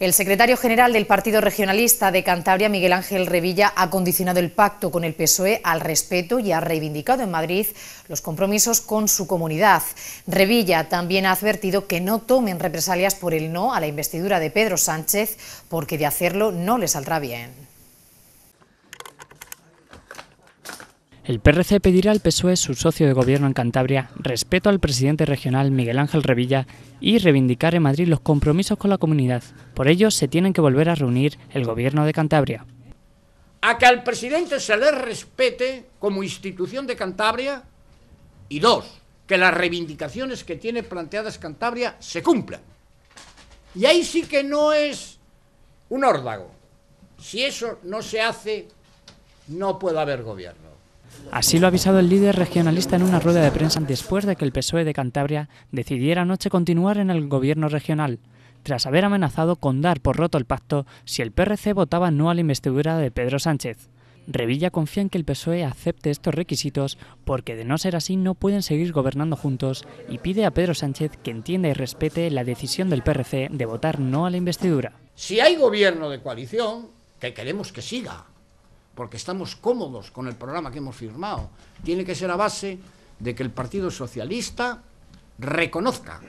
El secretario general del Partido Regionalista de Cantabria, Miguel Ángel Revilla, ha condicionado el pacto con el PSOE al respeto y ha reivindicado en Madrid los compromisos con su comunidad. Revilla también ha advertido que no tomen represalias por el no a la investidura de Pedro Sánchez, porque de hacerlo no le saldrá bien. El PRC pedirá al PSOE, su socio de gobierno en Cantabria, respeto al presidente regional Miguel Ángel Revilla y reivindicar en Madrid los compromisos con la comunidad. Por ello, se tienen que volver a reunir el gobierno de Cantabria. A que al presidente se le respete como institución de Cantabria y dos, que las reivindicaciones que tiene planteadas Cantabria se cumplan. Y ahí sí que no es un órdago. Si eso no se hace, no puede haber gobierno. Así lo ha avisado el líder regionalista en una rueda de prensa después de que el PSOE de Cantabria decidiera anoche continuar en el gobierno regional, tras haber amenazado con dar por roto el pacto si el PRC votaba no a la investidura de Pedro Sánchez. Revilla confía en que el PSOE acepte estos requisitos porque de no ser así no pueden seguir gobernando juntos y pide a Pedro Sánchez que entienda y respete la decisión del PRC de votar no a la investidura. Si hay gobierno de coalición, que queremos que siga, porque estamos cómodos con el programa que hemos firmado. Tiene que ser a base de que el Partido Socialista reconozca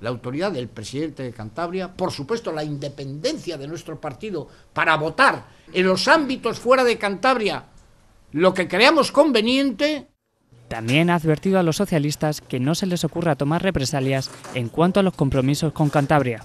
la autoridad del presidente de Cantabria, por supuesto la independencia de nuestro partido para votar en los ámbitos fuera de Cantabria lo que creamos conveniente. También ha advertido a los socialistas que no se les ocurra tomar represalias en cuanto a los compromisos con Cantabria.